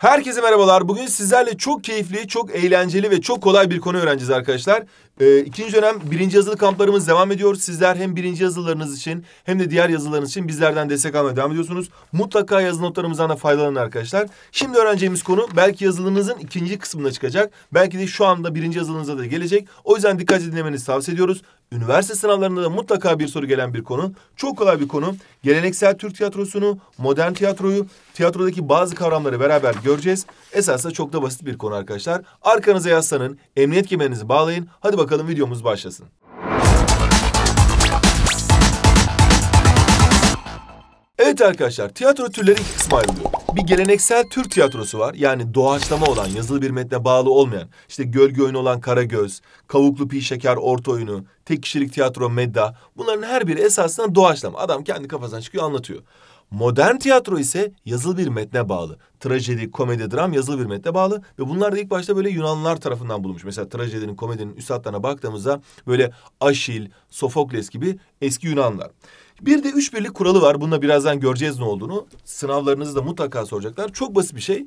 Herkese merhabalar. Bugün sizlerle çok keyifli, çok eğlenceli ve çok kolay bir konu öğreneceğiz arkadaşlar. Ee, ikinci dönem birinci yazılı kamplarımız devam ediyor. Sizler hem birinci yazılarınız için hem de diğer yazılarınız için bizlerden destek almaya devam ediyorsunuz. Mutlaka yazı notlarımızdan da faydalanın arkadaşlar. Şimdi öğreneceğimiz konu belki yazılınızın ikinci kısmına çıkacak. Belki de şu anda birinci yazılınıza da gelecek. O yüzden dikkatli dinlemenizi tavsiye ediyoruz üniversite sınavlarında da mutlaka bir soru gelen bir konu. Çok kolay bir konu. Geleneksel Türk tiyatrosunu, modern tiyatroyu, tiyatrodaki bazı kavramları beraber göreceğiz. Esasında çok da basit bir konu arkadaşlar. Arkanıza yaslanın, emniyet kemerinizi bağlayın. Hadi bakalım videomuz başlasın. Şimdi arkadaşlar tiyatro türleri iki kısma ayrılıyor. Bir geleneksel Türk tiyatrosu var. Yani doğaçlama olan, yazılı bir metne bağlı olmayan. işte gölge oyunu olan Karagöz, kavuklu pi şeker orta oyunu, tek kişilik tiyatro medda. Bunların her biri esasında doğaçlama. Adam kendi kafasından çıkıyor anlatıyor. Modern tiyatro ise yazılı bir metne bağlı. Trajedi, komedi, dram yazılı bir metne bağlı. Ve bunlar da ilk başta böyle Yunanlılar tarafından bulunmuş. Mesela trajedinin, komedinin üstadlarına baktığımızda böyle Aşil, Sofokles gibi eski Yunanlar. Bir de üç birlik kuralı var. Bunu birazdan göreceğiz ne olduğunu. Sınavlarınızı da mutlaka soracaklar. Çok basit bir şey.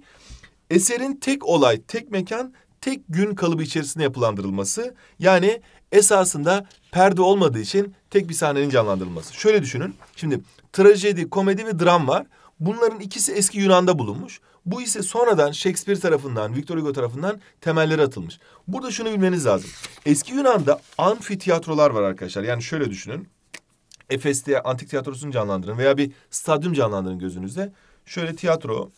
Eserin tek olay, tek mekan, tek gün kalıbı içerisinde yapılandırılması. Yani esasında perde olmadığı için tek bir sahnenin canlandırılması. Şöyle düşünün. Şimdi trajedi, komedi ve dram var. Bunların ikisi eski Yunan'da bulunmuş. Bu ise sonradan Shakespeare tarafından, Victor Hugo tarafından temelleri atılmış. Burada şunu bilmeniz lazım. Eski Yunan'da amfiteyatrolar var arkadaşlar. Yani şöyle düşünün. Efes'te antik tiyatrosunu canlandırın veya bir stadyum canlandırın gözünüzde. Şöyle tiyatro,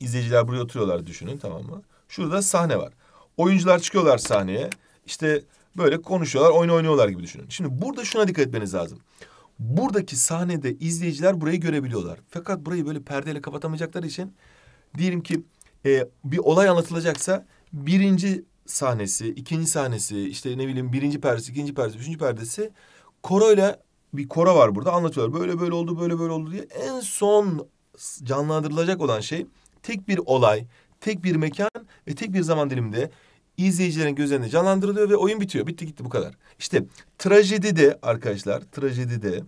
izleyiciler buraya oturuyorlar düşünün tamam mı? Şurada sahne var. Oyuncular çıkıyorlar sahneye. İşte böyle konuşuyorlar, oyun oynuyorlar gibi düşünün. Şimdi burada şuna dikkat etmeniz lazım buradaki sahnede izleyiciler burayı görebiliyorlar. Fakat burayı böyle perdeyle kapatamayacakları için diyelim ki e, bir olay anlatılacaksa birinci sahnesi, ikinci sahnesi, işte ne bileyim birinci perdesi, ikinci perdesi, üçüncü perdesi koroyla bir koro var burada anlatıyorlar. Böyle böyle oldu, böyle böyle oldu diye en son canlandırılacak olan şey tek bir olay, tek bir mekan ve tek bir zaman diliminde izleyicilerin gözlerinde canlandırılıyor ve oyun bitiyor. Bitti gitti bu kadar. İşte trajedi de arkadaşlar trajedi de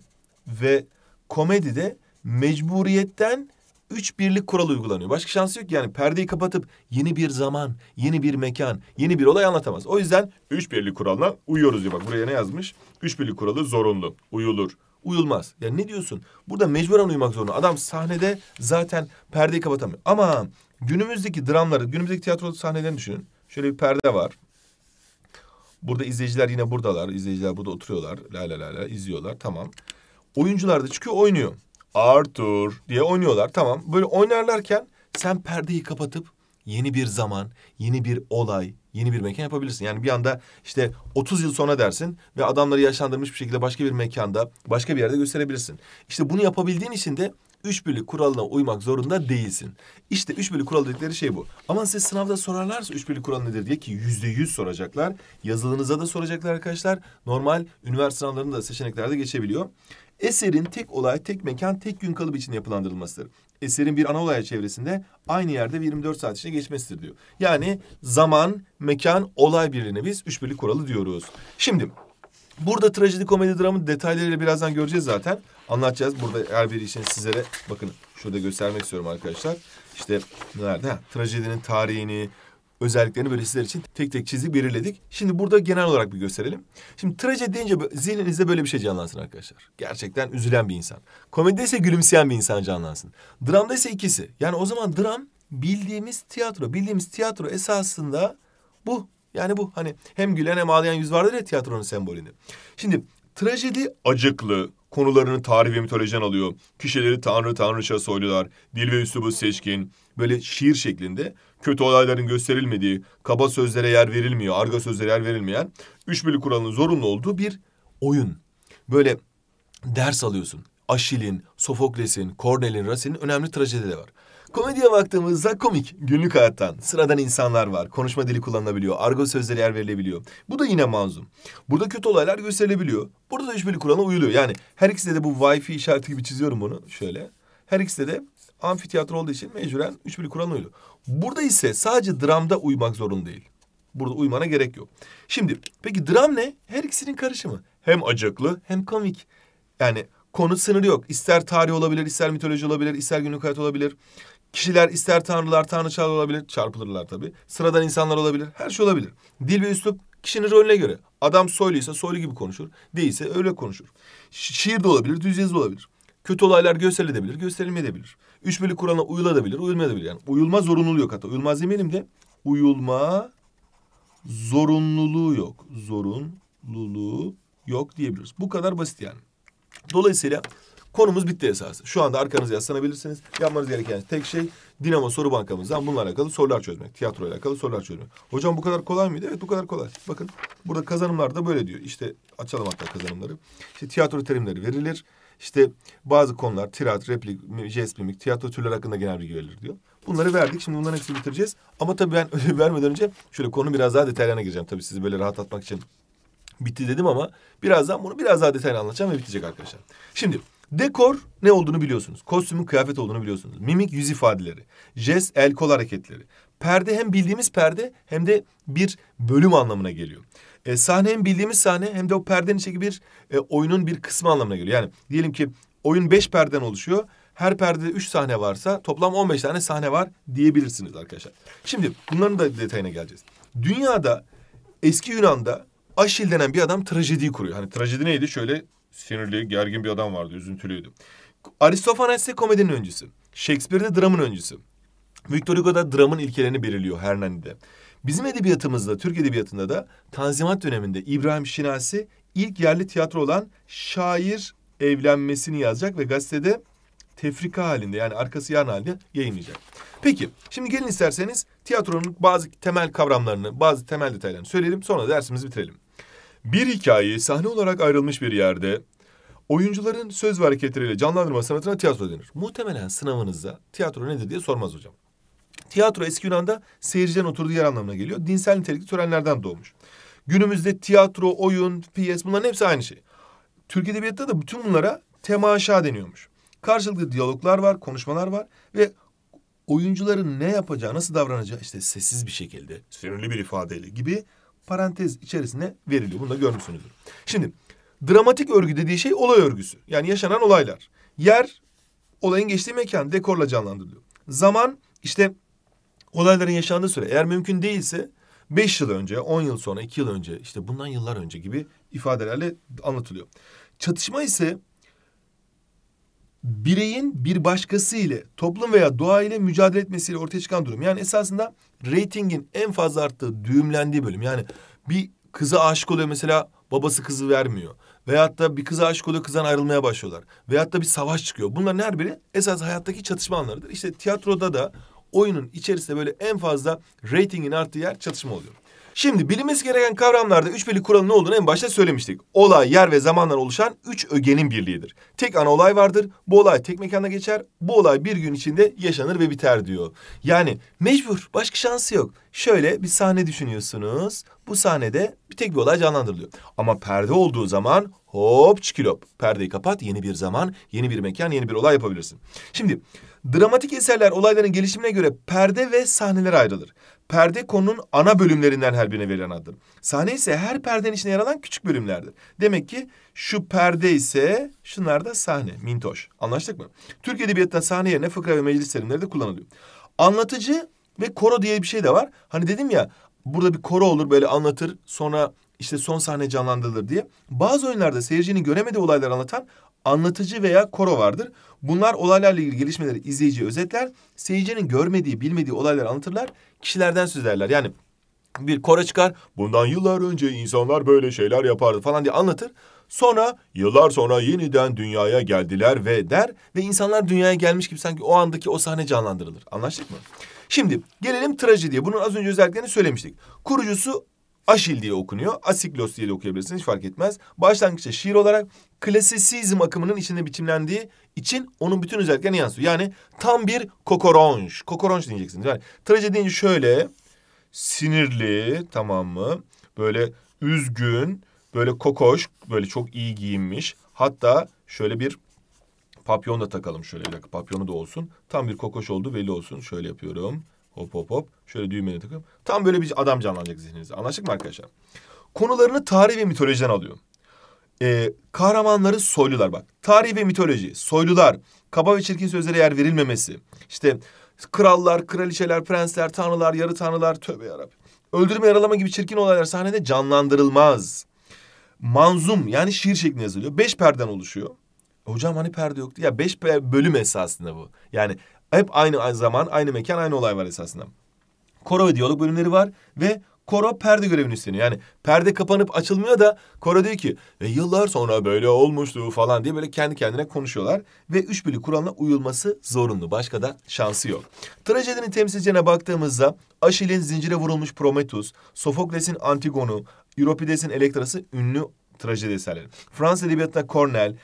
ve komedi de mecburiyetten üç birlik kuralı uygulanıyor. Başka şansı yok yani perdeyi kapatıp yeni bir zaman, yeni bir mekan, yeni bir olay anlatamaz. O yüzden üç birlik kuralına uyuyoruz diyor. Bak buraya ne yazmış? Üç birlik kuralı zorunlu, uyulur, uyulmaz. Ya yani ne diyorsun? Burada mecburen uyumak zorunda. Adam sahnede zaten perdeyi kapatamıyor. Ama günümüzdeki dramları, günümüzdeki tiyatro sahnelerini düşünün. Şöyle bir perde var. Burada izleyiciler yine buradalar. İzleyiciler burada oturuyorlar. La la la la izliyorlar. Tamam. Oyuncular da çıkıyor oynuyor. Arthur diye oynuyorlar. Tamam. Böyle oynarlarken sen perdeyi kapatıp yeni bir zaman, yeni bir olay, yeni bir mekan yapabilirsin. Yani bir anda işte 30 yıl sonra dersin ve adamları yaşlandırmış bir şekilde başka bir mekanda, başka bir yerde gösterebilirsin. İşte bunu yapabildiğin için de üç birlik kuralına uymak zorunda değilsin. İşte üç birlik kural dedikleri şey bu. Ama size sınavda sorarlarsa üç birlik kural nedir diye ki yüzde yüz soracaklar. Yazılınıza da soracaklar arkadaşlar. Normal üniversite sınavlarında seçeneklerde geçebiliyor. Eserin tek olay, tek mekan, tek gün kalıp için yapılandırılmasıdır. Eserin bir ana olay çevresinde aynı yerde 24 saat içinde geçmesidir diyor. Yani zaman, mekan, olay birliğine biz üç birlik kuralı diyoruz. Şimdi Burada trajedi komedi dramın detaylarıyla birazdan göreceğiz zaten. Anlatacağız burada her bir işin sizlere bakın şurada göstermek istiyorum arkadaşlar. İşte nerede? Ha, trajedinin tarihini, özelliklerini böyle sizler için tek tek çizdik belirledik. Şimdi burada genel olarak bir gösterelim. Şimdi trajedi deyince zihninizde böyle bir şey canlansın arkadaşlar. Gerçekten üzülen bir insan. Komedide ise gülümseyen bir insan canlansın. Dramda ise ikisi. Yani o zaman dram bildiğimiz tiyatro. Bildiğimiz tiyatro esasında bu. Yani bu hani hem gülen hem ağlayan yüz vardır ya tiyatronun sembolünü. Şimdi trajedi acıklı, konularını tarih ve mitolojiden alıyor. Kişileri tanrı tanrıça soylular, dil ve üslubu seçkin, böyle şiir şeklinde kötü olayların gösterilmediği, kaba sözlere yer verilmiyor, arga sözlere yer verilmeyen, üç birlik kuralının zorunlu olduğu bir oyun. Böyle ders alıyorsun. Aşil'in, Sofokles'in, Kornel'in, Rasin'in önemli trajedileri var. Komediye baktığımızda komik, günlük hayattan, sıradan insanlar var. Konuşma dili kullanılabiliyor, argo sözleri yer verilebiliyor. Bu da yine manzum. Burada kötü olaylar gösterilebiliyor. Burada da hiçbir kurala uyuluyor. Yani her ikisinde de bu wifi işareti gibi çiziyorum bunu şöyle. Her ikisinde de amfiteyatro olduğu için mecburen üç bir kuralına uyuluyor. Burada ise sadece dramda uymak zorun değil. Burada uymana gerek yok. Şimdi peki dram ne? Her ikisinin karışımı. Hem acıklı hem komik. Yani konu sınırı yok. İster tarih olabilir, ister mitoloji olabilir, ister günlük hayat olabilir. Kişiler ister tanrılar, tanrıçalar olabilir, çarpılırlar tabii. Sıradan insanlar olabilir, her şey olabilir. Dil ve üslup kişinin rolüne göre. Adam soyluysa soylu gibi konuşur, değilse öyle konuşur. şiir de olabilir, düz yazı olabilir. Kötü olaylar gösterilebilir, gösterilmeyebilir. Üç bölü Kur'an'a uyulabilir, uyulmayabilir. Yani uyulma zorunluluğu yok hatta. Uyulmaz demeyelim de uyulma zorunluluğu yok. Zorunluluğu yok diyebiliriz. Bu kadar basit yani. Dolayısıyla Konumuz bitti esasında. Şu anda arkanızı yaslanabilirsiniz. Yapmanız gereken tek şey Dinamo Soru Bankamızdan bununla alakalı sorular çözmek. Tiyatro ile alakalı sorular çözmek. Hocam bu kadar kolay mıydı? Evet bu kadar kolay. Bakın burada kazanımlar da böyle diyor. İşte açalım hatta kazanımları. İşte tiyatro terimleri verilir. İşte bazı konular tirat, replik, jest, mimik, tiyatro türler hakkında genel bilgi verilir diyor. Bunları verdik. Şimdi bunların hepsini bitireceğiz. Ama tabii ben ödev vermeden önce şöyle konu biraz daha detaylarına gireceğim. Tabii sizi böyle rahatlatmak için bitti dedim ama birazdan bunu biraz daha detaylı anlatacağım ve bitecek arkadaşlar. Şimdi Dekor ne olduğunu biliyorsunuz. Kostümün kıyafet olduğunu biliyorsunuz. Mimik yüz ifadeleri, jest, el kol hareketleri. Perde hem bildiğimiz perde hem de bir bölüm anlamına geliyor. E, sahne hem bildiğimiz sahne hem de o perdenin içindeki bir e, oyunun bir kısmı anlamına geliyor. Yani diyelim ki oyun beş perden oluşuyor. Her perdede üç sahne varsa toplam on beş tane sahne var diyebilirsiniz arkadaşlar. Şimdi bunların da detayına geleceğiz. Dünyada eski Yunan'da Aşil denen bir adam trajediyi kuruyor. Hani trajedi neydi? Şöyle sinirli, gergin bir adam vardı, üzüntülüydü. ise komedinin öncüsü. Shakespeare'de dramın öncüsü. Victor Hugo'da dramın ilkelerini belirliyor Hernani'de. Bizim edebiyatımızda, Türk edebiyatında da Tanzimat döneminde İbrahim Şinasi ilk yerli tiyatro olan şair evlenmesini yazacak ve gazetede tefrika halinde yani arkası yan halinde yayınlayacak. Peki şimdi gelin isterseniz tiyatronun bazı temel kavramlarını, bazı temel detaylarını söyleyelim sonra dersimizi bitirelim. Bir hikayeyi sahne olarak ayrılmış bir yerde oyuncuların söz ve hareketleriyle canlandırma sanatına tiyatro denir. Muhtemelen sınavınızda tiyatro nedir diye sormaz hocam. Tiyatro eski Yunan'da seyirciden oturduğu yer anlamına geliyor. Dinsel nitelikli törenlerden doğmuş. Günümüzde tiyatro, oyun, piyes bunların hepsi aynı şey. Türk Edebiyat'ta da bütün bunlara temaşa deniyormuş. Karşılıklı diyaloglar var, konuşmalar var ve oyuncuların ne yapacağı, nasıl davranacağı işte sessiz bir şekilde, sinirli bir ifadeyle gibi parantez içerisine veriliyor. Bunu da görmüşsünüzdür. Şimdi dramatik örgü dediği şey olay örgüsü. Yani yaşanan olaylar. Yer olayın geçtiği mekan dekorla canlandırılıyor. Zaman işte olayların yaşandığı süre eğer mümkün değilse beş yıl önce, on yıl sonra, iki yıl önce işte bundan yıllar önce gibi ifadelerle anlatılıyor. Çatışma ise bireyin bir başkası ile toplum veya doğa ile mücadele etmesiyle ortaya çıkan durum. Yani esasında reytingin en fazla arttığı düğümlendiği bölüm. Yani bir kıza aşık oluyor mesela babası kızı vermiyor. Veyahut da bir kıza aşık oluyor kızdan ayrılmaya başlıyorlar. Veyahut da bir savaş çıkıyor. Bunların her biri esas hayattaki çatışma anlarıdır. İşte tiyatroda da oyunun içerisinde böyle en fazla reytingin arttığı yer çatışma oluyor. Şimdi bilinmesi gereken kavramlarda üç birlik kuralının ne olduğunu en başta söylemiştik. Olay, yer ve zamandan oluşan üç ögenin birliğidir. Tek ana olay vardır. Bu olay tek mekanda geçer. Bu olay bir gün içinde yaşanır ve biter diyor. Yani mecbur. Başka şansı yok. Şöyle bir sahne düşünüyorsunuz. Bu sahnede bir tek bir olay canlandırılıyor. Ama perde olduğu zaman hop çikilop. Perdeyi kapat. Yeni bir zaman, yeni bir mekan, yeni bir olay yapabilirsin. Şimdi dramatik eserler olayların gelişimine göre perde ve sahneler ayrılır perde konunun ana bölümlerinden her birine verilen addır. Sahne ise her perdenin içine yer alan küçük bölümlerdir. Demek ki şu perde ise şunlar da sahne, mintoş. Anlaştık mı? Türk Edebiyatı'nda sahne yerine fıkra ve meclis terimleri de kullanılıyor. Anlatıcı ve koro diye bir şey de var. Hani dedim ya burada bir koro olur böyle anlatır sonra işte son sahne canlandırılır diye. Bazı oyunlarda seyircinin göremediği olayları anlatan anlatıcı veya koro vardır. Bunlar olaylarla ilgili gelişmeleri izleyici özetler. Seyircinin görmediği, bilmediği olayları anlatırlar. Kişilerden sözlerler. Yani bir koro çıkar. Bundan yıllar önce insanlar böyle şeyler yapardı falan diye anlatır. Sonra yıllar sonra yeniden dünyaya geldiler ve der ve insanlar dünyaya gelmiş gibi sanki o andaki o sahne canlandırılır. Anlaştık mı? Şimdi gelelim trajediye. Bunun az önce özelliklerini söylemiştik. Kurucusu Aşil diye okunuyor. Asiklos diye de okuyabilirsiniz hiç fark etmez. Başlangıçta şiir olarak klasisizm akımının içinde biçimlendiği için onun bütün özelliklerini yansıtıyor. Yani tam bir kokoronj. Kokoronj diyeceksiniz. Yani trajedi deyince şöyle sinirli tamam mı? Böyle üzgün, böyle kokoş, böyle çok iyi giyinmiş. Hatta şöyle bir papyon da takalım şöyle bir dakika papyonu da olsun. Tam bir kokoş oldu belli olsun. Şöyle yapıyorum. Hop hop hop. Şöyle düğmeye takıp. Tam böyle bir adam canlanacak zihninizde. Anlaştık mı arkadaşlar? Konularını tarih ve mitolojiden alıyor. Ee, kahramanları soylular bak. Tarih ve mitoloji, soylular, kaba ve çirkin sözlere yer verilmemesi. İşte krallar, kraliçeler, prensler, tanrılar, yarı tanrılar. Tövbe yarabbim. Öldürme, yaralama gibi çirkin olaylar sahnede canlandırılmaz. Manzum yani şiir şeklinde yazılıyor. Beş perden oluşuyor. Hocam hani perde yoktu. Ya beş bölüm esasında bu. Yani hep aynı zaman, aynı mekan, aynı olay var esasında. Koro ve diyalog bölümleri var ve koro perde görevini üstleniyor. Yani perde kapanıp açılmıyor da koro diyor ki e, yıllar sonra böyle olmuştu falan diye böyle kendi kendine konuşuyorlar. Ve üç bölü kuralına uyulması zorunlu. Başka da şansı yok. Trajedinin temsilcilerine baktığımızda Aşil'in zincire vurulmuş Prometheus, Sofokles'in Antigon'u, Euripides'in Elektra'sı ünlü trajedi eserleri. Fransız edebiyatında Cornell e,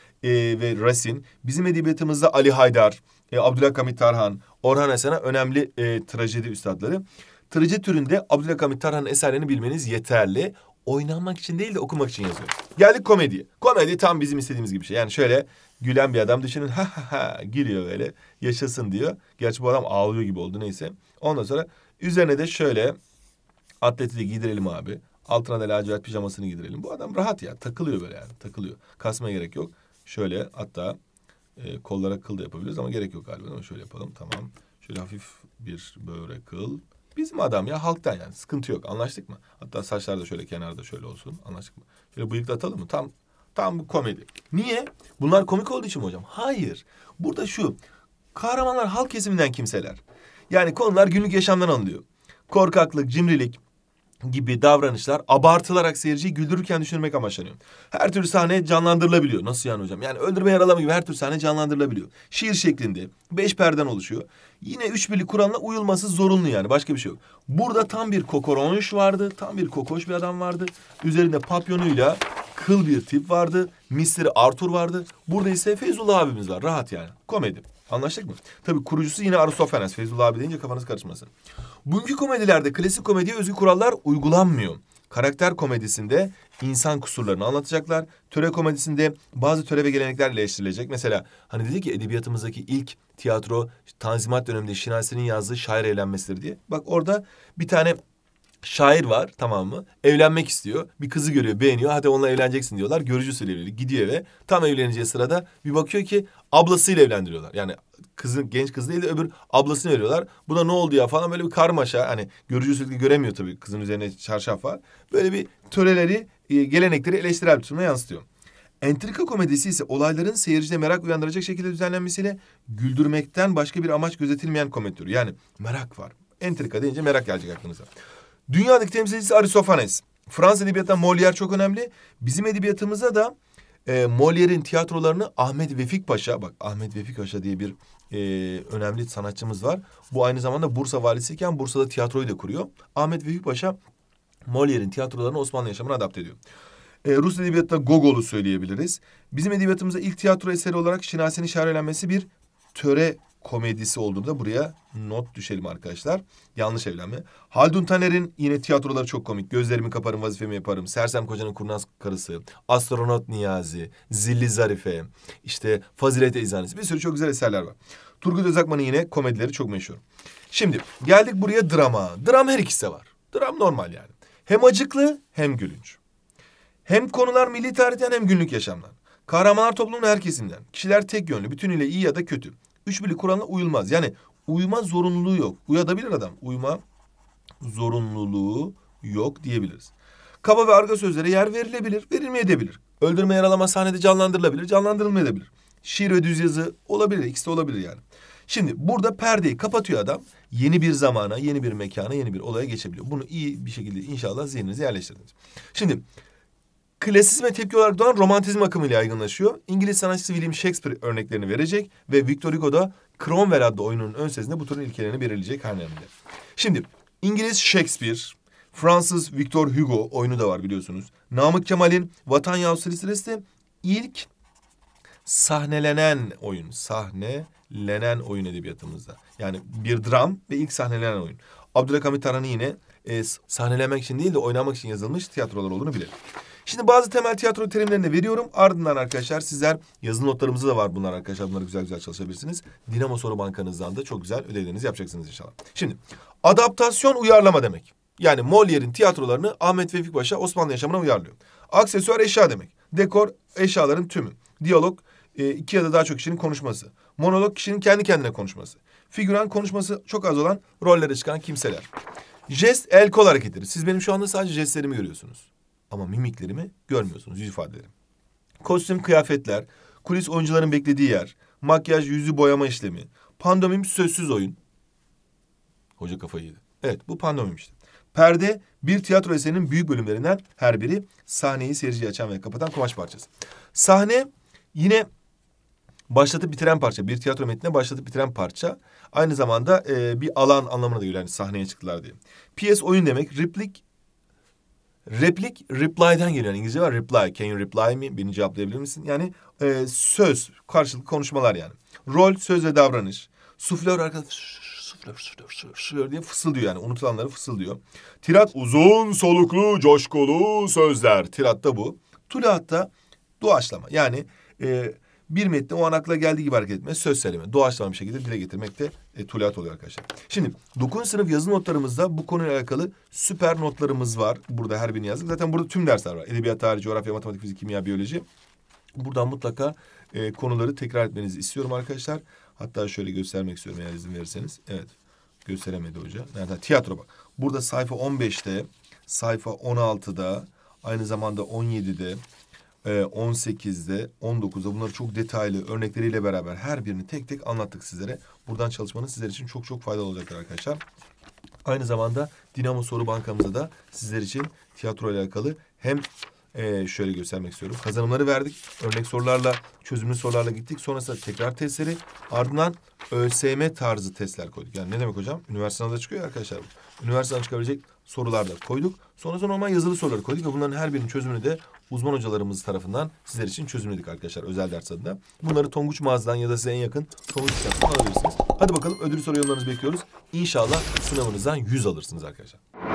ve Racine, bizim edebiyatımızda Ali Haydar, e, Abdülhakamit Tarhan, Orhan Esen'e önemli e, trajedi üstadları. Trajedi türünde Abdülhakamit Tarhan'ın eserlerini bilmeniz yeterli. Oynanmak için değil de okumak için yazıyor. Geldik komediye. Komedi tam bizim istediğimiz gibi bir şey. Yani şöyle gülen bir adam düşünün ha ha ha giriyor böyle yaşasın diyor. Gerçi bu adam ağlıyor gibi oldu neyse. Ondan sonra üzerine de şöyle atleti de giydirelim abi. Altına da lacivert pijamasını giydirelim. Bu adam rahat ya takılıyor böyle yani takılıyor. Kasmaya gerek yok. Şöyle hatta e, kollara kıl da yapabiliriz ama gerek yok galiba ama şöyle yapalım tamam. Şöyle hafif bir böyle kıl. Bizim adam ya halktan yani sıkıntı yok anlaştık mı? Hatta saçlar da şöyle kenarda şöyle olsun anlaştık mı? Şöyle atalım mı? Tam tam bu komedi. Niye? Bunlar komik olduğu için mi hocam? Hayır. Burada şu kahramanlar halk kesiminden kimseler. Yani konular günlük yaşamdan anlıyor. Korkaklık, cimrilik, gibi davranışlar abartılarak seyirciyi güldürürken düşünmek amaçlanıyor. Her türlü sahne canlandırılabiliyor. Nasıl yani hocam? Yani öldürme yaralama gibi her türlü sahne canlandırılabiliyor. Şiir şeklinde beş perden oluşuyor. Yine üç birlik Kur'anla uyulması zorunlu yani başka bir şey yok. Burada tam bir kokoronş vardı. Tam bir kokoş bir adam vardı. Üzerinde papyonuyla kıl bir tip vardı. Misteri Arthur vardı. Burada ise Feyzullah abimiz var. Rahat yani. Komedi. Anlaştık mı? Tabii kurucusu yine Aristophanes. Feyzullah abi deyince kafanız karışmasın. Bugünkü komedilerde klasik komediye özgü kurallar uygulanmıyor. Karakter komedisinde insan kusurlarını anlatacaklar. Töre komedisinde bazı töre ve gelenekler eleştirilecek. Mesela hani dedi ki edebiyatımızdaki ilk tiyatro Tanzimat döneminde Şinasi'nin yazdığı şair eğlenmesidir diye. Bak orada bir tane şair var tamam mı? Evlenmek istiyor. Bir kızı görüyor, beğeniyor. Hadi onunla evleneceksin diyorlar. Görücü usulü Gidiyor eve. Tam evleneceği sırada bir bakıyor ki ablasıyla evlendiriyorlar. Yani kızın genç kız değil de öbür ablasını veriyorlar. Bu da ne oldu ya falan böyle bir karmaşa. Hani görücü usulü göremiyor tabii. Kızın üzerine çarşaf var. Böyle bir töreleri, e, gelenekleri eleştirel bir yansıtıyor. Entrika komedisi ise olayların seyircide merak uyandıracak şekilde düzenlenmesiyle güldürmekten başka bir amaç gözetilmeyen komedi Yani merak var. Entrika deyince merak gelecek aklınıza. Dünyadaki temsilcisi Aristofanes. Fransız edebiyatında Molière çok önemli. Bizim edebiyatımıza da e, Molière'in tiyatrolarını Ahmet Vefik Paşa, bak Ahmet Vefik Paşa diye bir e, önemli sanatçımız var. Bu aynı zamanda Bursa valisiyken Bursa'da tiyatroyu da kuruyor. Ahmet Vefik Paşa Molière'in tiyatrolarını Osmanlı yaşamına adapte ediyor. E, Rus edebiyatında Gogol'u söyleyebiliriz. Bizim edebiyatımıza ilk tiyatro eseri olarak Şinasi'nin şairlenmesi bir töre komedisi olduğunda buraya not düşelim arkadaşlar. Yanlış evlenme. Haldun Taner'in yine tiyatroları çok komik. Gözlerimi kaparım vazifemi yaparım. Sersem Koca'nın kurnaz karısı. Astronot Niyazi. Zilli Zarife. İşte Fazilet Eczanesi. Bir sürü çok güzel eserler var. Turgut Özakman'ın yine komedileri çok meşhur. Şimdi geldik buraya drama. Dram her ikisi de var. Dram normal yani. Hem acıklı hem gülünç. Hem konular milli tarihten hem günlük yaşamdan. Kahramanlar toplumun her kesimden. Kişiler tek yönlü, bütünüyle iyi ya da kötü. Üç birlik Kur'an'a uyulmaz. Yani uyma zorunluluğu yok. Uyadabilir adam. uyma zorunluluğu yok diyebiliriz. Kaba ve arga sözlere yer verilebilir, verilmeyebilir. Öldürme yaralama sahnede canlandırılabilir, canlandırılmayabilir. Şiir ve düz yazı olabilir, ikisi de olabilir yani. Şimdi burada perdeyi kapatıyor adam. Yeni bir zamana, yeni bir mekana, yeni bir olaya geçebiliyor. Bunu iyi bir şekilde inşallah zihninize yerleştirdiniz. Şimdi klasizme tepki olarak doğan romantizm akımıyla yaygınlaşıyor. İngiliz sanatçısı William Shakespeare örneklerini verecek ve Victor Hugo da Cromwell adlı oyunun ön sesinde bu türün ilkelerini belirleyecek her Şimdi İngiliz Shakespeare, Fransız Victor Hugo oyunu da var biliyorsunuz. Namık Kemal'in Vatan Yahu silsilesi ilk sahnelenen oyun, sahnelenen oyun edebiyatımızda. Yani bir dram ve ilk sahnelenen oyun. Abdülhamit Tarhan'ı yine e, sahnelemek için değil de oynamak için yazılmış tiyatrolar olduğunu bilelim. Şimdi bazı temel tiyatro terimlerini veriyorum. Ardından arkadaşlar sizler yazılı notlarımızı da var bunlar arkadaşlar. Bunları güzel güzel çalışabilirsiniz. Dinamo soru bankanızdan da çok güzel ödevlerinizi yapacaksınız inşallah. Şimdi adaptasyon uyarlama demek. Yani Molière'in tiyatrolarını Ahmet Vefik Paşa Osmanlı yaşamına uyarlıyor. Aksesuar eşya demek. Dekor eşyaların tümü. Diyalog e, iki ya da daha çok kişinin konuşması. Monolog kişinin kendi kendine konuşması. Figüran konuşması çok az olan rollere çıkan kimseler. Jest el kol hareketleri. Siz benim şu anda sadece jestlerimi görüyorsunuz. Ama mimiklerimi görmüyorsunuz yüz ifadelerim. Kostüm kıyafetler, kulis oyuncuların beklediği yer, makyaj yüzü boyama işlemi, pandomim sözsüz oyun. Hoca kafayı yedi. Evet bu pandomim işte. Perde bir tiyatro eserinin büyük bölümlerinden her biri sahneyi seyirciye açan ve kapatan kumaş parçası. Sahne yine başlatıp bitiren parça. Bir tiyatro metnine başlatıp bitiren parça. Aynı zamanda e, bir alan anlamına da geliyor. Yani sahneye çıktılar diye. Piyes oyun demek. Replik Replik reply'den geliyor. İngilizce var reply. Can you reply me? Beni cevaplayabilir misin? Yani e, söz, karşılıklı konuşmalar yani. Rol, söz ve davranış. Suflör arkadaş suflör suflör suflör diye fısıldıyor yani unutulanları fısıldıyor. Tirat uzun soluklu coşkulu sözler. Tirat da bu. Tulahat da doğaçlama. Yani e, bir metni o an akla geldiği gibi hareket etme, söz söyleme, doğaçlama bir şekilde dile getirmek de e, tuluat oluyor arkadaşlar. Şimdi dokuz sınıf yazı notlarımızda bu konuyla alakalı süper notlarımız var. Burada her birini yazdık. Zaten burada tüm dersler var. Edebiyat, tarih, coğrafya, matematik, fizik, kimya, biyoloji. Buradan mutlaka e, konuları tekrar etmenizi istiyorum arkadaşlar. Hatta şöyle göstermek istiyorum eğer izin verirseniz. Evet. Gösteremedi hoca. Nerede? Tiyatro bak. Burada sayfa 15'te, sayfa 16'da, aynı zamanda 17'de, 18'de, ee, 19'da bunları çok detaylı örnekleriyle beraber her birini tek tek anlattık sizlere. Buradan çalışmanın sizler için çok çok faydalı olacaktır arkadaşlar. Aynı zamanda Dinamo Soru Bankamıza da sizler için tiyatro ile alakalı hem e, şöyle göstermek istiyorum. Kazanımları verdik. Örnek sorularla, çözümlü sorularla gittik. Sonrasında tekrar testleri. Ardından ÖSYM tarzı testler koyduk. Yani ne demek hocam? Üniversitede çıkıyor arkadaşlar. Üniversitede çıkabilecek sorular da koyduk. Sonrasında normal yazılı soruları koyduk ve bunların her birinin çözümünü de uzman hocalarımız tarafından sizler için çözümledik arkadaşlar özel ders adına. Bunları Tonguç mağazadan ya da size en yakın Tonguç kitaptan alabilirsiniz. Hadi bakalım ödül soru yorumlarınızı bekliyoruz. İnşallah sınavınızdan 100 alırsınız arkadaşlar.